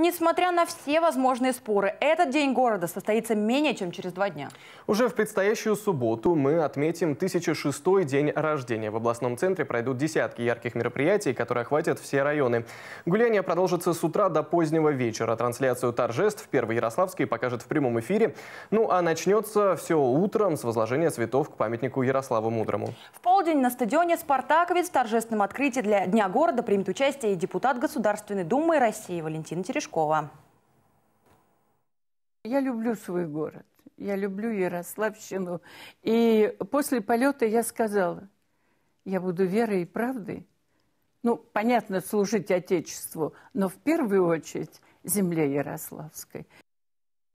Несмотря на все возможные споры, этот день города состоится менее чем через два дня. Уже в предстоящую субботу мы отметим 1006 й день рождения. В областном центре пройдут десятки ярких мероприятий, которые охватят все районы. Гуляние продолжится с утра до позднего вечера. Трансляцию торжеств Первый Ярославский покажет в прямом эфире. Ну а начнется все утром с возложения цветов к памятнику Ярославу Мудрому. В пол полдень на стадионе «Спартаковец» в торжественном открытии для Дня города примет участие и депутат Государственной Думы России Валентина Терешкова. Я люблю свой город, я люблю Ярославщину. И после полета я сказала, я буду верой и правдой. Ну, понятно, служить Отечеству, но в первую очередь земле Ярославской.